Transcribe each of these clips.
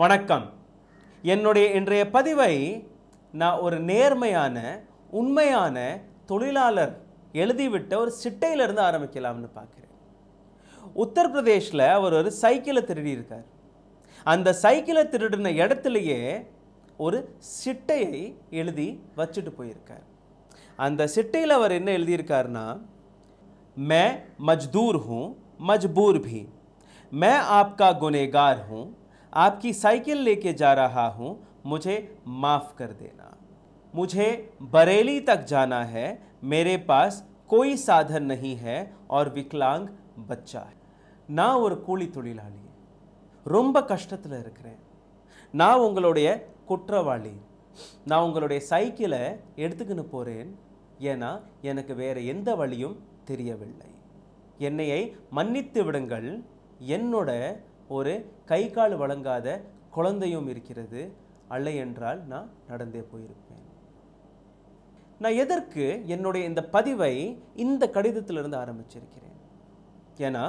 வணக்கம் என்னுடைய இன்றைய பதிவை நான் ஒரு நேர்மையான உண்மையான தொழிலாளர் எழுதிவிட்ட ஒரு சிட்டையிலிருந்து ஆரம்பிக்கலாம்னு பார்க்குறேன் உத்தரப்பிரதேஷில் அவர் ஒரு சைக்கிளை திருடியிருக்கார் அந்த சைக்கிளை திருடின இடத்துலையே ஒரு சிட்டையை எழுதி வச்சுட்டு போயிருக்கார் அந்த சிட்டையில் அவர் என்ன எழுதியிருக்காருன்னா மே மஜ்தூர் ஹூ மஜ்பூர் பி மே ஆப்கா குனேகார் ஹூ आपकी साइकिल लेके जा रहा हूं मुझे माफ कर देना मुझे बरेली तक जाना है मेरे पास कोई साधन नहीं है और विकलांग बच्चा है ना और कूली टोलियाली ரொம்ப কষ্টத்துல இருக்கறேன் 나 వుงளுடைய குற்றவாளி 나 వుงளுடைய సైకిల எடுத்துக்கன போरेन ஏனா எனக்கு வேற எந்த வழியும் தெரியவில்லை என்னையை மன்னித்து விடுங்கள் என்னோட ஒரு கை கால் வழங்காத குழந்தையும் இருக்கிறது அல்ல என்றால் நான் நடந்தே போயிருப்பேன் நான் எதற்கு என்னுடைய இந்த பதிவை இந்த கடிதத்திலிருந்து ஆரம்பிச்சிருக்கிறேன் ஏன்னா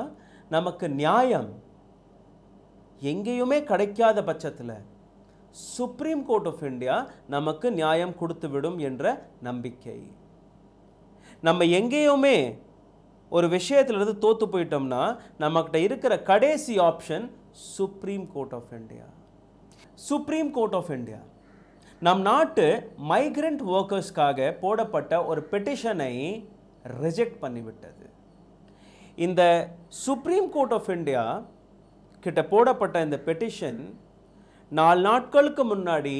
நமக்கு நியாயம் எங்கேயுமே கிடைக்காத பட்சத்தில் சுப்ரீம் கோர்ட் ஆஃப் இந்தியா நமக்கு நியாயம் கொடுத்துவிடும் என்ற நம்பிக்கை நம்ம எங்கேயுமே ஒரு விஷயத்துலேருந்து தோற்று போயிட்டோம்னா நம்மக்கிட்ட இருக்கிற கடைசி option Supreme court of India Supreme court of India நம் நாட்டு மைக்ரண்ட் ஒர்க்கர்ஸ்க்காக போடப்பட்ட ஒரு பெட்டிஷனை ரிஜெக்ட் பண்ணிவிட்டது இந்த சுப்ரீம் கோர்ட் ஆஃப் இந்தியா கிட்ட போடப்பட்ட இந்த பெட்டிஷன் நாலு நாட்களுக்கு முன்னாடி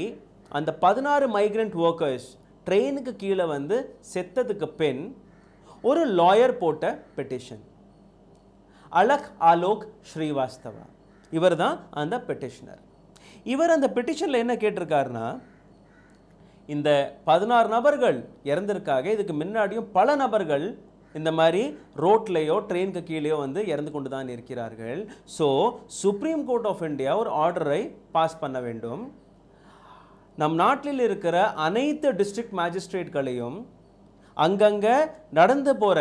அந்த பதினாறு மைக்ரெண்ட் ஒர்க்கர்ஸ் ட்ரெயினுக்கு கீழே வந்து செத்ததுக்கு பின் ஒரு லாயர் போட்ட பெட்டிஷன் அலக் ஆலோக் ஸ்ரீவாஸ்தவா இவர் தான் அந்த பெட்டிஷனர் இவர் அந்த பெட்டிஷனில் என்ன கேட்டிருக்காருன்னா இந்த பதினாறு நபர்கள் இறந்திருக்காக இதுக்கு முன்னாடியும் பல நபர்கள் இந்த மாதிரி ரோட்லேயோ ட்ரெயினுக்கு கீழேயோ வந்து இறந்து கொண்டு தான் இருக்கிறார்கள் so Supreme court of India ஒரு ஆர்டரை பாஸ் பண்ண வேண்டும் நம் நாட்டில் இருக்கிற அனைத்து டிஸ்ட்ரிக்ட் மேஜிஸ்ட்ரேட்களையும் அங்கங்கே நடந்து போகிற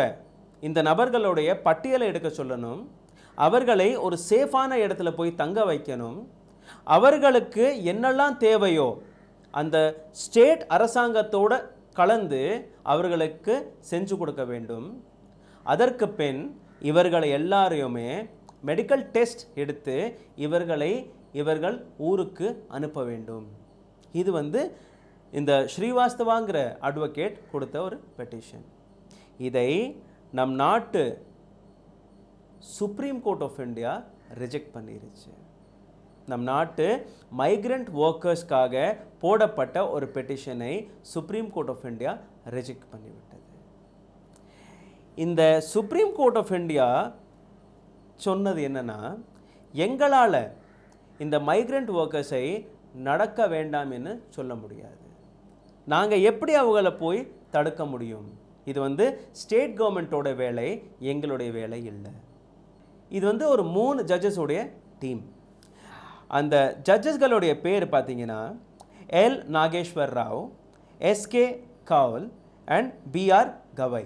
இந்த நபர்களுடைய பட்டியலை எடுக்க சொல்லணும் அவர்களை ஒரு சேஃபான இடத்துல போய் தங்க வைக்கணும் அவர்களுக்கு என்னெல்லாம் தேவையோ அந்த ஸ்டேட் அரசாங்கத்தோடு கலந்து அவர்களுக்கு செஞ்சு கொடுக்க வேண்டும் அதற்கு பின் இவர்களை எல்லாரையுமே மெடிக்கல் டெஸ்ட் எடுத்து இவர்களை இவர்கள் ஊருக்கு அனுப்ப வேண்டும் இது வந்து இந்த ஸ்ரீவாஸ்தவாங்கிற அட்வொகேட் கொடுத்த ஒரு பெட்டிஷன் இதை நம் நாட்டு supreme court of India reject பண்ணிருச்சு நம் நாட்டு மைக்ரண்ட் ஒர்க்கர்ஸ்க்காக போடப்பட்ட ஒரு பெட்டிஷனை Supreme court of India reject பண்ணிவிட்டது இந்த சுப்ரீம் கோர்ட் ஆஃப் இந்தியா சொன்னது என்னென்னா எங்களால் இந்த மைக்ரண்ட் ஒர்க்கர்ஸை நடக்க வேண்டாம் என்று சொல்ல முடியாது நாங்கள் எப்படி அவங்கள போய் தடுக்க முடியும் இது வந்து ஸ்டேட் கவர்மெண்ட்டோட வேலை எங்களுடைய வேலை இல்லை இது வந்து ஒரு மூணு ஜட்ஜஸோடைய டீம் அந்த ஜட்ஜஸ்களுடைய பேர் பார்த்தீங்கன்னா L Nageswar Rao SK Kaul and BR Gavai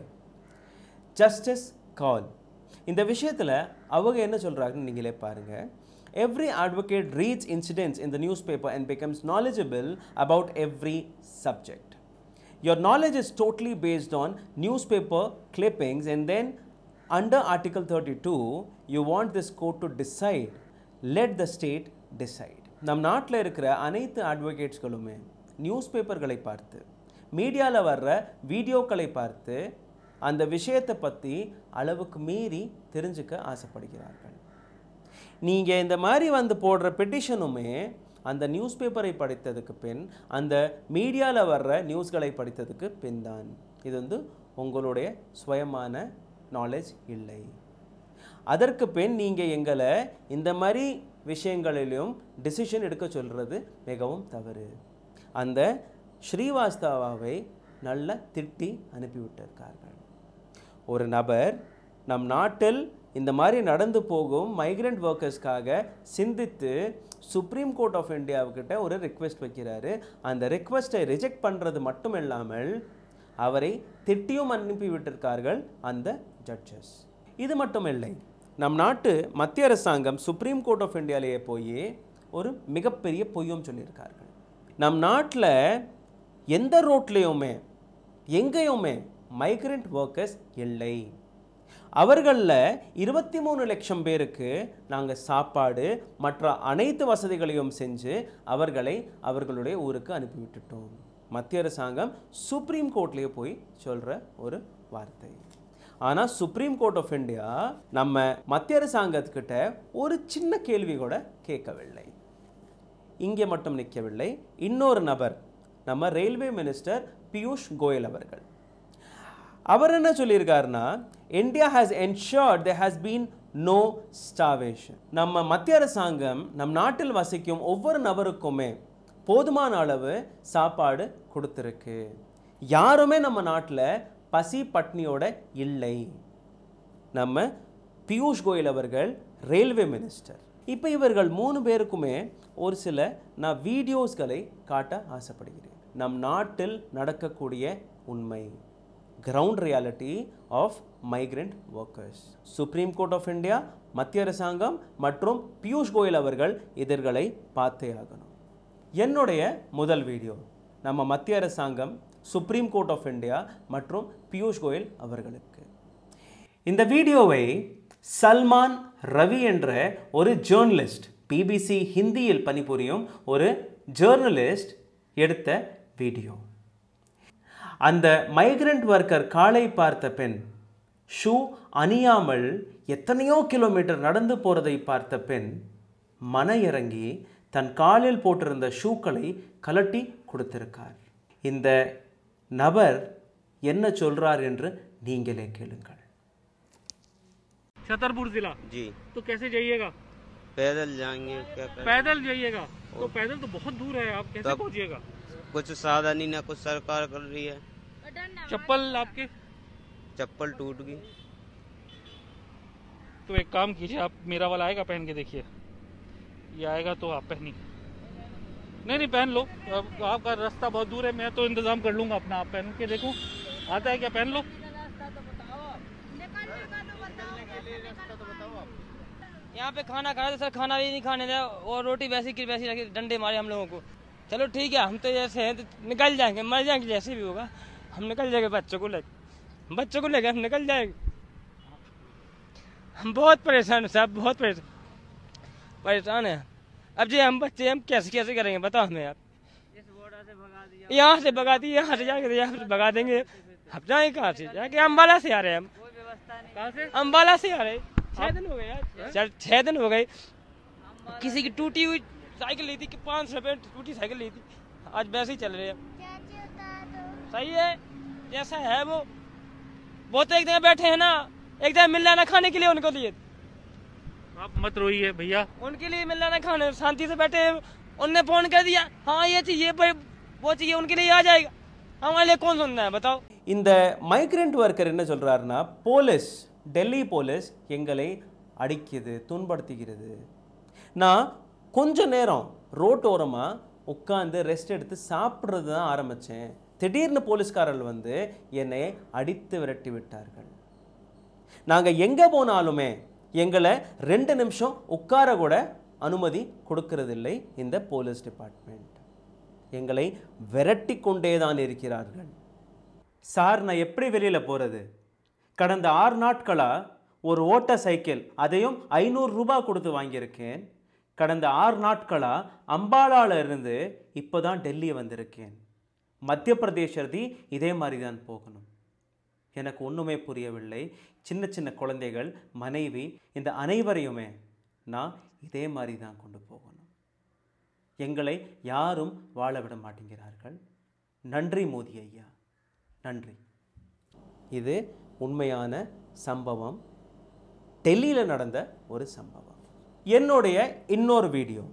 justice Kaul இந்த விஷயத்தில் அவங்க என்ன சொல்கிறாங்கன்னு நீங்களே பாருங்கள் every advocate reads incidents in the newspaper and becomes knowledgeable about every subject. Your knowledge is totally based on newspaper clippings and then under Article 32, you want this court to decide, let the state decide. நம் நாட்டில் இருக்கிற அனைத்து அட்வொகேட்ஸ்களுமே news பேப்பர்களை பார்த்து மீடியாவில் வர்ற வீடியோக்களை பார்த்து அந்த விஷயத்தை பற்றி அளவுக்கு மீறி தெரிஞ்சுக்க ஆசைப்படுகிறார்கள் நீங்கள் இந்த மாதிரி வந்து போடுற பெட்டிஷனுமே அந்த நியூஸ் பேப்பரை படித்ததுக்கு பின் அந்த மீடியாவில் வர்ற நியூஸ்களை படித்ததுக்கு பின் தான் இது வந்து உங்களுடைய சுயமான நாலேஜ் இல்லை அதற்கு பின் நீங்கள் எங்களை இந்த மாதிரி விஷயங்களிலும் டிசிஷன் எடுக்க சொல்கிறது மிகவும் தவறு அந்த ஸ்ரீவாஸ்தவாவை நல்ல திட்டி அனுப்பிவிட்டிருக்கார்கள் ஒரு நபர் நம் நாட்டில் இந்த மாதிரி நடந்து போகும் மைக்ரெண்ட் ஒர்க்கர்ஸ்க்காக சிந்தித்து சுப்ரீம் கோர்ட் ஆஃப் இந்தியாவுக்கிட்ட ஒரு ரிக்வெஸ்ட் வைக்கிறாரு அந்த ரிக்வெஸ்ட்டை ரிஜெக்ட் பண்ணுறது மட்டும் இல்லாமல் அவரை திட்டியும் அனுப்பிவிட்டிருக்கார்கள் அந்த ஜட்ஜஸ் இது மட்டும் இல்லை நம் நாட்டு மத்திய அரசாங்கம் சுப்ரீம் கோர்ட் ஆஃப் இந்தியாவிலேயே போய் ஒரு மிகப்பெரிய பொய்யும் சொல்லியிருக்கார்கள் நம் நாட்டில் எந்த ரோட்லேயுமே எங்கேயுமே மைக்ரெண்ட் ஒர்க்கர்ஸ் இல்லை அவர்களில் இருபத்தி மூணு லட்சம் பேருக்கு நாங்கள் சாப்பாடு மற்ற அனைத்து வசதிகளையும் செஞ்சு அவர்களை அவர்களுடைய ஊருக்கு அனுப்பிவிட்டுட்டோம் மத்திய அரசாங்கம் சுப்ரீம் கோர்ட்லேயே போய் சொல்கிற ஒரு வார்த்தை ஆனால் சுப்ரீம் கோர்ட் ஆஃப் இந்தியா நம்ம மத்திய அரசாங்கத்துக்கிட்ட ஒரு சின்ன கேள்வி கூட கேட்கவில்லை இங்கே மட்டும் நிற்கவில்லை இன்னொரு நபர் நம்ம ரயில்வே மினிஸ்டர் பியூஷ் கோயல் அவர்கள் அவர் என்ன சொல்லியிருக்காருன்னா India has ensured there has been no starvation நம்ம மத்திய அரசாங்கம் நம் நாட்டில் வசிக்கும் ஒவ்வொரு நபருக்குமே போதுமான அளவு சாப்பாடு கொடுத்துருக்கு யாருமே நம்ம நாட்டில் பசி பட்னியோட இல்லை நம்ம பியூஷ் கோயல் அவர்கள் ரயில்வே மினிஸ்டர் இப்போ இவர்கள் மூணு பேருக்குமே ஒரு சில நான் வீடியோஸ்களை காட்ட ஆசைப்படுகிறேன் நம் நாட்டில் நடக்கக்கூடிய உண்மை ground reality of migrant workers Supreme court of India மத்திய அரசாங்கம் மற்றும் பியூஷ் கோயல் அவர்கள் இதர்களை பார்த்தே ஆகணும் என்னுடைய முதல் வீடியோ நம்ம மத்திய அரசாங்கம் சுப்ரீம் கோர்ட் ஆஃப் இந்தியா மற்றும் பியூஷ் கோயல் அவர்களுக்கு இந்த வீடியோவை சல்மான் ரவி என்ற ஒரு ஜேர்னலிஸ்ட் பிபிசி ஹிந்தியில் பணிபுரியும் ஒரு ஜேர்னலிஸ்ட் எடுத்த வீடியோ அந்த மைக்ரண்ட் ஒர்க்கர் காலை பார்த்த பெண் ஷூ அணியாமல் எத்தனையோ கிலோமீட்டர் நடந்து போகிறதை பார்த்த பெண் மன இறங்கி தன் காலில் போட்டிருந்த ஷூக்களை கலட்டி கொடுத்திருக்கார் இந்த நபர் என்ன சொல்கிறார் என்று நீங்களே கேளுங்கள் छतरपुर जिला जी तो कैसे जाइएगा पैदल जाएंगे क्या पैदल जाइएगा तो पैदल तो बहुत दूर है आप कैसे पहुंचिएगा कुछ साधन ही ना कुछ सरकार कर रही है चप्पल आपके चप्पल टूट गई तो एक काम कीजिए आप मेरा वाला आएगा पहन के देखिए ये आएगा तो आप पहनिए नहीं नहीं पहन लो अब आपका रास्ता बहुत दूर है मैं तो इंतज़ाम कर लूंगा अपना आप पहन के देखो आता है क्या पहन लो यहाँ पे खाना खाया था सर खाना भी नहीं खाने दिया और रोटी वैसी की वैसी रखी डंडे मारे हम लोगों को चलो ठीक है हम तो जैसे हैं तो निकल जाएंगे मर जाएंगे जैसे भी होगा हम निकल जाएंगे बच्चों को लेकर बच्चों को लेकर हम निकल जाएंगे हम बहुत परेशान हैं साहब बहुत परेशान परेशान हैं अब जी हम बच्चे हम कैसे कैसे करेंगे बताओ हमें आप यहाँ से भगा दिए यहाँ से जाके तो यहाँ से भगा देंगे हम जाए कहाँ से जाके अम्बाला से आ रहे हैं हम कहाँ से अम्बाला से आ रहे हाँ? छह दिन हो गए यार दिन हो गए किसी की टूटी हुई साइकिल ली थी कि पाँच सौ रुपये टूटी साइकिल ली थी आज वैसे ही चल रहे हैं सही है जैसा है वो वो तो एक जगह बैठे हैं ना एक जगह मिल जाना खाने के लिए उनको लिए आप मत रोइए भैया उनके लिए मिल जाना खाने शांति से बैठे उनने फोन कर दिया हाँ ये चाहिए वो चाहिए उनके लिए आ जाएगा हमारे लिए कौन सुनना है बताओ இந்த மைக்ரெண்ட் ஒர்க்கர் என்ன சொல்கிறாருன்னா போலீஸ் டெல்லி போலீஸ் எங்களை அடிக்குது துன்படுத்துகிறது நான் கொஞ்ச நேரம் ரோட்டோரமாக உட்காந்து ரெஸ்ட் எடுத்து சாப்பிட்றது தான் ஆரம்பித்தேன் திடீர்னு போலீஸ்காரர்கள் வந்து என்னை அடித்து விரட்டி விட்டார்கள் நாங்கள் எங்கே போனாலுமே எங்களை ரெண்டு நிமிஷம் உட்கார கூட அனுமதி கொடுக்கறதில்லை இந்த போலீஸ் டிபார்ட்மெண்ட் எங்களை விரட்டி கொண்டே தான் இருக்கிறார்கள் சார் நான் எப்படி வெளியில் போகிறது கடந்த ஆறு நாட்களாக ஒரு ஓட்ட சைக்கிள் அதையும் ஐநூறு ரூபா கொடுத்து வாங்கியிருக்கேன் கடந்த ஆறு நாட்களாக அம்பாலாவில் இருந்து இப்போ தான் டெல்லி வந்திருக்கேன் மத்திய பிரதேசதி இதே மாதிரி தான் போகணும் எனக்கு ஒன்றுமே புரியவில்லை சின்ன சின்ன குழந்தைகள் மனைவி இந்த அனைவரையுமே நான் இதே மாதிரி தான் கொண்டு போகணும் எங்களை யாரும் வாழ விட மாட்டேங்கிறார்கள் நன்றி மோதி ஐயா நன்றி இது உண்மையான சம்பவம் டெல்லியில் நடந்த ஒரு சம்பவம் என்னுடைய இன்னொரு வீடியோ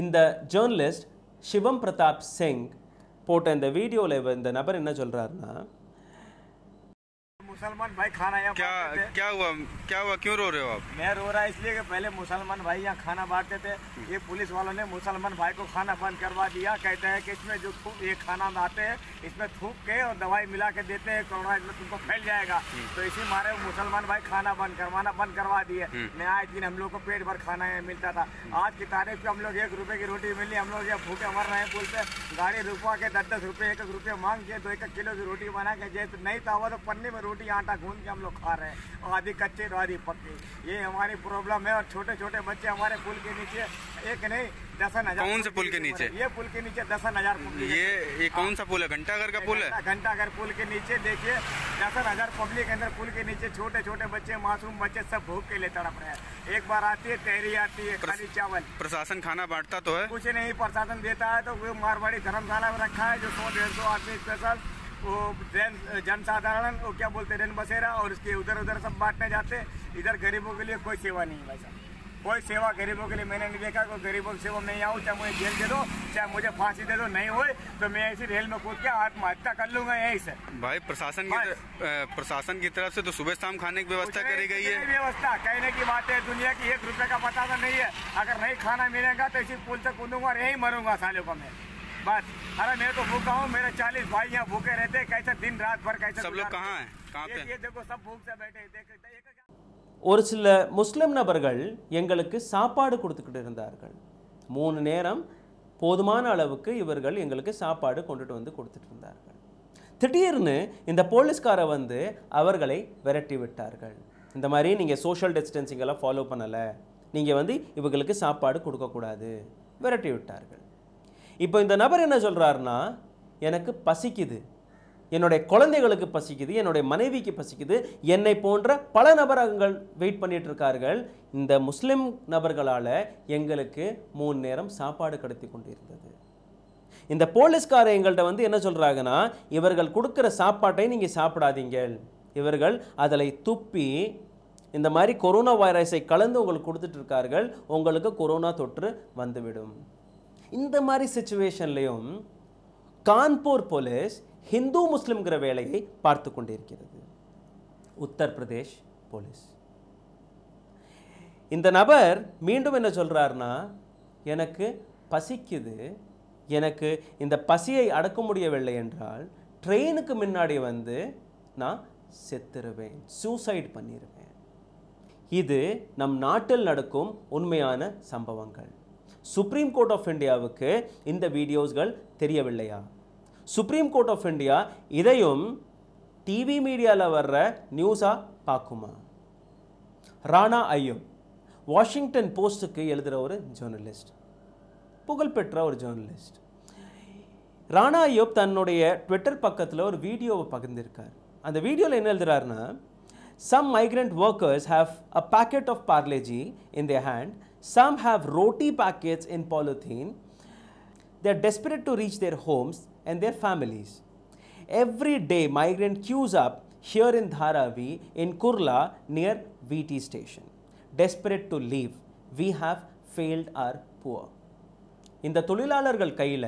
இந்த ஜேர்னலிஸ்ட் சிவம் பிரதாப் சிங் போட்ட இந்த வீடியோவில் இந்த நபர் என்ன சொல்கிறாருன்னா मुसलमान भाई खाना यहाँ क्या क्या हुआ क्या हुआ क्यों रो रहे हो आप मैं रो रहा इसलिए कि पहले मुसलमान भाई यहाँ खाना बांटते थे ये पुलिस वालों ने मुसलमान भाई को खाना बंद करवा दिया कहते हैं कि इसमें जो थूक ये खाना बनाते हैं इसमें थूक के और दवाई मिला के देते हैं कोरोना इसमें तुमको फैल जाएगा हम्म। तो इसी मारे मुसलमान भाई खाना बंद करवाना बंद करवा दिए हम्म। मैं आए दिन हम लोग को पेट भर खाना मिलता था आज की तारीख पे हम लोग एक रुपये की रोटी मिली हम लोग यहाँ भूखे मर रहे हैं पुल पे गाड़ी रुकवा के दस दस रुपये एक एक रुपये मांग के दो एक किलो की रोटी बना के जैसे नहीं था हुआ तो पन्ने में रोटी आटा गूंद के हम लोग खा रहे हैं आधी कच्चे तो आधी पक्की ये हमारी प्रॉब्लम है और छोटे छोटे बच्चे हमारे पुल के नीचे एक नहीं दसन हजार कौन से पुल के नीचे ये पुल के नीचे दसन हजार ये ये कौन हाँ। सा पुल है घंटाघर का पुल है घंटाघर पुल के नीचे देखिए दसन हजार पब्लिक अंदर पुल के नीचे छोटे छोटे बच्चे मासूम बच्चे सब भूख के लिए तड़प रहे हैं एक बार आती है तहरी आती है खाली चावल प्रशासन खाना बांटता तो है कुछ नहीं प्रशासन देता है तो वो मारवाड़ी धर्मशाला में रखा है जो सौ डेढ़ सौ आदमी स्पेशल वो जन जनसाधारण वो क्या बोलते रेन बसेरा और इसके उधर उधर सब बांटने जाते इधर गरीबों के लिए कोई सेवा नहीं है भाई साहब कोई सेवा गरीबों के लिए मैंने नहीं देखा कोई गरीबों की सेवा नहीं आऊँ चाहे मुझे जेल दे दो चाहे मुझे फांसी दे दो नहीं हुए तो मैं ऐसी रेल में कूद के आत्महत्या कर लूंगा यही से भाई प्रशासन की प्रशासन की तरफ से तो सुबह शाम खाने की व्यवस्था करी गई है व्यवस्था कहने की बात है दुनिया की एक रुपए का पता तो नहीं है अगर नहीं खाना मिलेगा तो इसी पुल से कूदूंगा और यही मरूंगा सालों का मैं बस अरे मेरे को भूखा हूँ मेरे चालीस भाई यहाँ भूखे रहते कैसे दिन रात भर कैसे सब लोग कहाँ हैं कहाँ पे ये देखो सब भूख से बैठे देख ஒரு சில முஸ்லிம் நபர்கள் எங்களுக்கு சாப்பாடு கொடுத்துக்கிட்டு இருந்தார்கள் மூணு நேரம் போதுமான அளவுக்கு இவர்கள் எங்களுக்கு சாப்பாடு கொண்டுட்டு வந்து கொடுத்துட்டு இருந்தார்கள் திடீர்னு இந்த போலீஸ்காரை வந்து அவர்களை விரட்டி விட்டார்கள் இந்த மாதிரி நீங்கள் சோஷியல் டிஸ்டன்சிங்கெல்லாம் ஃபாலோ பண்ணலை நீங்கள் வந்து இவர்களுக்கு சாப்பாடு கொடுக்கக்கூடாது விரட்டி விட்டார்கள் இப்போ இந்த நபர் என்ன சொல்கிறாருன்னா எனக்கு பசிக்குது என்னுடைய குழந்தைகளுக்கு பசிக்குது என்னுடைய மனைவிக்கு பசிக்குது என்னை போன்ற பல நபரங்கள் வெயிட் பண்ணிட்டு இருக்கார்கள் இந்த முஸ்லிம் நபர்களால் எங்களுக்கு மூணு நேரம் சாப்பாடு கடத்தி கொண்டிருந்தது இந்த போலீஸ்கார எங்கள்கிட்ட வந்து என்ன சொல்கிறாங்கன்னா இவர்கள் கொடுக்குற சாப்பாட்டை நீங்கள் சாப்பிடாதீங்க இவர்கள் அதில் துப்பி இந்த மாதிரி கொரோனா வைரஸை கலந்து உங்களுக்கு கொடுத்துட்ருக்கார்கள் உங்களுக்கு கொரோனா தொற்று வந்துவிடும் இந்த மாதிரி சுச்சுவேஷன்லேயும் கான்பூர் போலீஸ் ஹிந்து முஸ்லீம்கிற வேலையை பார்த்து கொண்டிருக்கிறது உத்தரப்பிரதேஷ் போலீஸ் இந்த நபர் மீண்டும் என்ன சொல்கிறாருன்னா எனக்கு பசிக்குது எனக்கு இந்த பசியை அடக்க முடியவில்லை என்றால் ட்ரெயினுக்கு முன்னாடி வந்து நான் செத்துருவேன் சூசைட் பண்ணிடுவேன் இது நம் நாட்டில் நடக்கும் உண்மையான சம்பவங்கள் சுப்ரீம் கோர்ட் ஆஃப் இந்தியாவுக்கு இந்த வீடியோஸ்கள் தெரியவில்லையா சுப்ரீம் கோர்ட் ஆஃப் இந்தியா இதையும் டிவி மீடியாவில் வர்ற நியூஸாக பார்க்குமா ராணா ஐயம் வாஷிங்டன் போஸ்ட்டுக்கு எழுதுகிற ஒரு ஜேர்னலிஸ்ட் புகழ்பெற்ற ஒரு ஜேர்னலிஸ்ட் ராணா ஐயோப் தன்னுடைய ட்விட்டர் பக்கத்தில் ஒரு வீடியோவை பகிர்ந்திருக்கார் அந்த வீடியோவில் என்ன எழுதுறாருன்னா some migrant workers have a packet of Parle G in the hand Some have roti packets in polythene. They are desperate to reach their homes and their families. Every day, migrant queues up here in Dharavi, in Kurla, near VT station. Desperate to leave, we have failed our poor. இந்த தொழிலாளர்கள் கையில்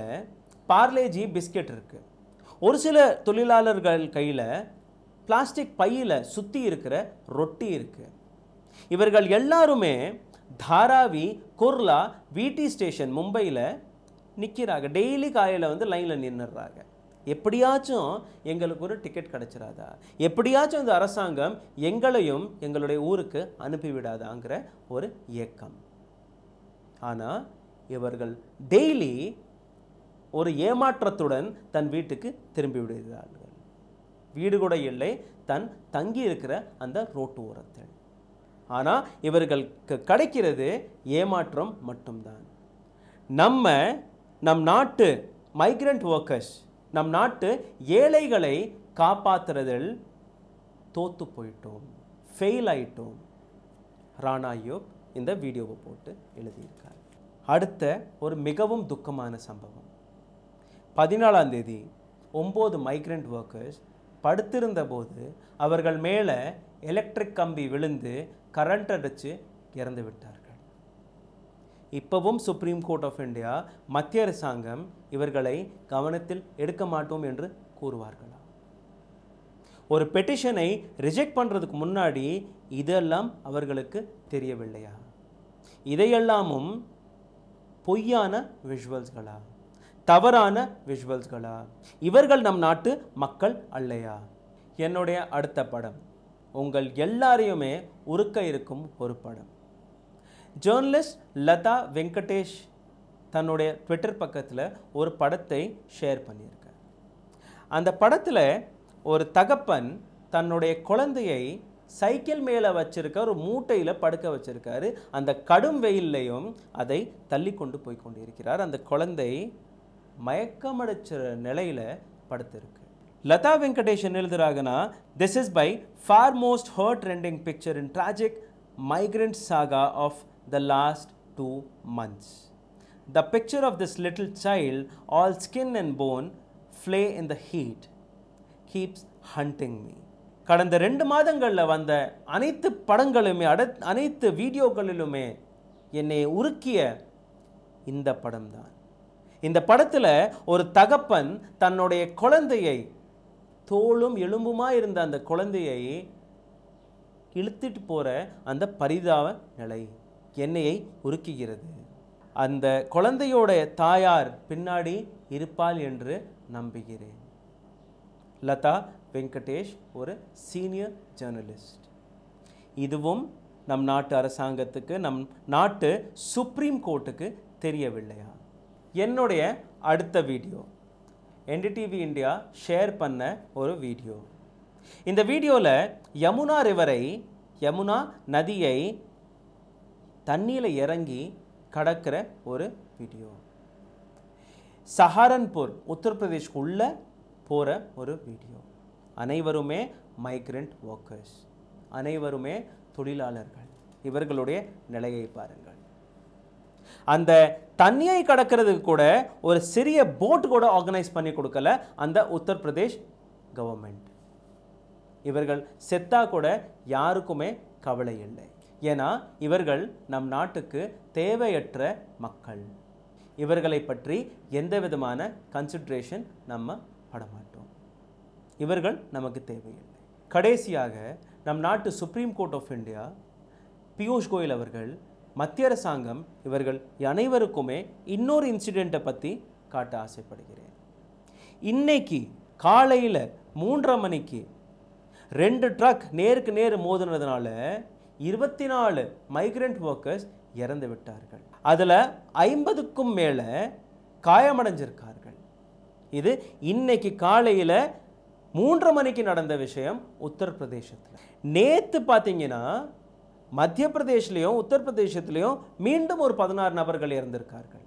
Parle-G biscuit இருக்குது ஒரு சில தொழிலாளர்கள் கையில் plastic பையில் சுற்றி இருக்கிற ரொட்டி இருக்குது இவர்கள் எல்லாருமே தாராவி குர்லா விடி ஸ்டேஷன் மும்பையில் நிற்கிறாங்க டெய்லி காலையில் வந்து லைனில் நின்றுடுறாங்க எப்படியாச்சும் எங்களுக்கு ஒரு டிக்கெட் கிடச்சிடாதா எப்படியாச்சும் இந்த அரசாங்கம் எங்களையும் எங்களுடைய ஊருக்கு அனுப்பிவிடாதாங்கிற ஒரு இயக்கம் ஆனால் இவர்கள் டெய்லி ஒரு ஏமாற்றத்துடன் தன் வீட்டுக்கு திரும்பி விடுகிறார்கள் வீடு கூட இல்லை தன் தங்கி இருக்கிற அந்த ரோட்டு ஓரத்தில் ஆனால் இவர்களுக்கு கிடைக்கிறது ஏமாற்றம் மட்டும்தான் நம்ம நம் நாட்டு மைக்ரண்ட் ஒர்க்கர்ஸ் நம் நாட்டு ஏழைகளை காப்பாற்றுறதில் தோற்று போயிட்டோம் ஃபெயில் ஆயிட்டோம் யோக் இந்த வீடியோவை போட்டு எழுதியிருக்கார் அடுத்த ஒரு மிகவும் துக்கமான சம்பவம் பதினாலாம் தேதி ஒம்பது மைக்ரண்ட் ஒர்க்கர்ஸ் படுத்திருந்த போது அவர்கள் மேலே எலக்ட்ரிக் கம்பி விழுந்து கரண்ட் அடித்து இறந்து விட்டார்கள் இப்போவும் சுப்ரீம் கோர்ட் ஆஃப் இந்தியா மத்திய அரசாங்கம் இவர்களை கவனத்தில் எடுக்க மாட்டோம் என்று கூறுவார்களா ஒரு பெட்டிஷனை ரிஜெக்ட் பண்ணுறதுக்கு முன்னாடி இதெல்லாம் அவர்களுக்கு தெரியவில்லையா இதையெல்லாமும் பொய்யான விஷுவல்ஸ்களா தவறான விஷுவல்ஸ்களா இவர்கள் நம் நாட்டு மக்கள் அல்லையா என்னுடைய அடுத்த படம் உங்கள் எல்லாரையுமே உருக்க இருக்கும் ஒரு படம் ஜேர்னலிஸ்ட் லதா வெங்கடேஷ் தன்னுடைய ட்விட்டர் பக்கத்தில் ஒரு படத்தை ஷேர் பண்ணியிருக்கார் அந்த படத்தில் ஒரு தகப்பன் தன்னுடைய குழந்தையை சைக்கிள் மேலே வச்சுருக்க ஒரு மூட்டையில் படுக்க வச்சுருக்காரு அந்த கடும் வெயில்லையும் அதை தள்ளி கொண்டு போய் இருக்கிறார் அந்த குழந்தை மயக்கமடைச்ச நிலையில் படுத்திருக்கு லதா வெங்கடேஷன் எழுதுறாங்கன்னா this is by far most heart rending picture in tragic migrant saga of the last two months the picture of this little child all skin and bone flay in the heat keeps haunting me கடந்த ரெண்டு மாதங்களில் வந்த அனைத்து படங்களுமே அட அனைத்து வீடியோக்களிலுமே என்னை உருக்கிய இந்த படம்தான் இந்த படத்தில் ஒரு தகப்பன் தன்னுடைய குழந்தையை தோளும் எலும்புமா இருந்த அந்த குழந்தையை இழுத்துட்டு போகிற அந்த பரிதாப நிலை என்னையை உருக்குகிறது அந்த குழந்தையோட தாயார் பின்னாடி இருப்பாள் என்று நம்புகிறேன் லதா வெங்கடேஷ் ஒரு சீனியர் ஜேர்னலிஸ்ட் இதுவும் நம் நாட்டு அரசாங்கத்துக்கு நம் நாட்டு சுப்ரீம் கோர்ட்டுக்கு தெரியவில்லையா என்னுடைய அடுத்த வீடியோ என்டிடிவி இந்தியா ஷேர் பண்ண ஒரு வீடியோ இந்த வீடியோவில் யமுனா ரிவரை யமுனா நதியை தண்ணியில் இறங்கி கடக்கிற ஒரு வீடியோ சஹாரன்பூர் உத்தரப்பிரதேஷ்க்கு உள்ள போகிற ஒரு வீடியோ அனைவருமே மைக்ரண்ட் ஒர்க்கர்ஸ் அனைவருமே தொழிலாளர்கள் இவர்களுடைய நிலையை பாருங்கள் அந்த தண்ணியை கடக்கிறதுக்கு கூட ஒரு சிறிய போட் கூட ஆர்கனைஸ் பண்ணி கொடுக்கல அந்த உத்தரப்பிரதேஷ் கவர்மெண்ட் இவர்கள் செத்தா கூட யாருக்குமே கவலை இல்லை ஏன்னா இவர்கள் நம் நாட்டுக்கு தேவையற்ற மக்கள் இவர்களை பற்றி எந்த விதமான கன்சிட்ரேஷன் நம்ம படமாட்டோம் இவர்கள் நமக்கு தேவையில்லை கடைசியாக நம் நாட்டு supreme court of India Piyush Goyal அவர்கள் மத்திய அரசாங்கம் இவர்கள் அனைவருக்குமே இன்னொரு இன்சிடெண்ட்டை பற்றி காட்ட ஆசைப்படுகிறேன் இன்னைக்கு காலையில் மூன்றரை மணிக்கு ரெண்டு ட்ரக் நேருக்கு நேர் மோதினதுனால இருபத்தி நாலு மைக்ரண்ட் ஒர்க்கர்ஸ் இறந்து விட்டார்கள் அதில் ஐம்பதுக்கும் மேலே காயமடைஞ்சிருக்கார்கள் இது இன்னைக்கு காலையில் மூன்றரை மணிக்கு நடந்த விஷயம் உத்தரப்பிரதேசத்தில் நேற்று பார்த்தீங்கன்னா மத்திய பிரதேசிலையும் உத்தரப்பிரதேசத்துலேயும் மீண்டும் ஒரு பதினாறு நபர்கள் இருந்திருக்கார்கள்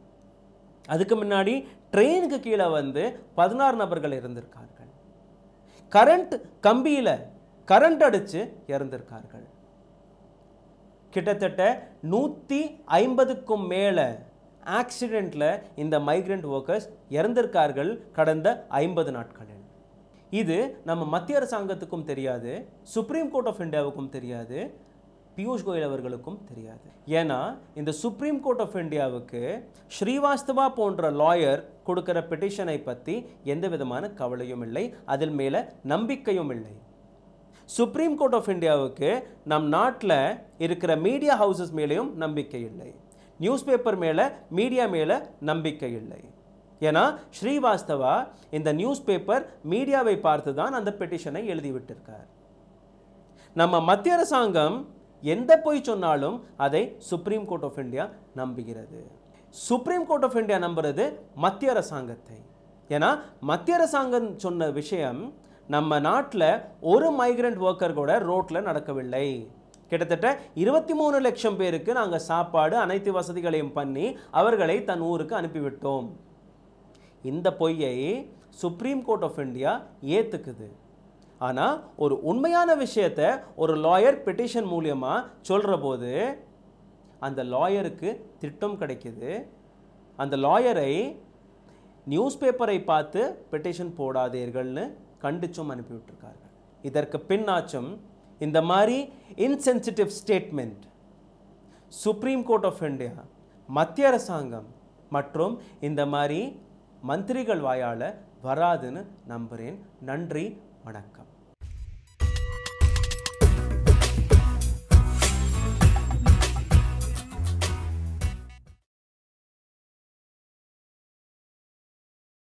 அதுக்கு முன்னாடி ட்ரெயினுக்கு கீழே வந்து பதினாறு நபர்கள் இருந்திருக்கார்கள் கரண்ட் கம்பியில் கரண்ட் அடித்து இறந்திருக்கார்கள் கிட்டத்தட்ட நூற்றி ஐம்பதுக்கும் மேலே ஆக்சிடெண்ட்டில் இந்த மைக்ரெண்ட் ஒர்க்கர்ஸ் இறந்திருக்கார்கள் கடந்த ஐம்பது நாட்களில் இது நம்ம மத்திய அரசாங்கத்துக்கும் தெரியாது சுப்ரீம் கோர்ட் ஆஃப் இந்தியாவுக்கும் தெரியாது பியூஷ் கோயல் அவர்களுக்கும் தெரியாது ஏன்னா இந்த சுப்ரீம் கோர்ட் ஆஃப் இந்தியாவுக்கு ஸ்ரீவாஸ்தவா போன்ற லாயர் கொடுக்கிற பெட்டிஷனை பற்றி எந்த விதமான கவலையும் இல்லை அதில் மேலே நம்பிக்கையும் இல்லை சுப்ரீம் கோர்ட் ஆஃப் இந்தியாவுக்கு நம் நாட்டில் இருக்கிற மீடியா ஹவுசஸ் மேலேயும் நம்பிக்கை இல்லை நியூஸ் பேப்பர் மேலே மீடியா மேலே நம்பிக்கை இல்லை ஏன்னா ஸ்ரீவாஸ்தவா இந்த நியூஸ் பேப்பர் மீடியாவை பார்த்து தான் அந்த பெட்டிஷனை எழுதிவிட்டிருக்கார் நம்ம மத்திய அரசாங்கம் எந்த பொய் சொன்னாலும் அதை சுப்ரீம் கோர்ட் ஆஃப் இந்தியா நம்புகிறது சுப்ரீம் கோர்ட் ஆஃப் இந்தியா நம்புறது மத்திய அரசாங்கத்தை ஏன்னா மத்திய அரசாங்கம் சொன்ன விஷயம் நம்ம நாட்டில் ஒரு மைக்ரண்ட் ஒர்க்கர் கூட ரோட்டில் நடக்கவில்லை கிட்டத்தட்ட இருபத்தி மூணு லட்சம் பேருக்கு நாங்கள் சாப்பாடு அனைத்து வசதிகளையும் பண்ணி அவர்களை தன் ஊருக்கு அனுப்பிவிட்டோம் இந்த பொய்யை சுப்ரீம் கோர்ட் ஆஃப் இந்தியா ஏற்றுக்குது ஆனால் ஒரு உண்மையான விஷயத்த ஒரு லாயர் பெட்டிஷன் மூலியமாக சொல்கிற போது அந்த லாயருக்கு திட்டம் கிடைக்கிது அந்த லாயரை நியூஸ் பேப்பரை பார்த்து பெட்டிஷன் போடாதீர்கள்னு கண்டிச்சும் அனுப்பிவிட்டிருக்கார்கள் இதற்கு பின்னாச்சும் இந்த மாதிரி insensitive statement supreme court of India மத்திய அரசாங்கம் மற்றும் இந்த மாதிரி மந்திரிகள் வாயால் வராதுன்னு நம்புகிறேன் நன்றி வணக்கம்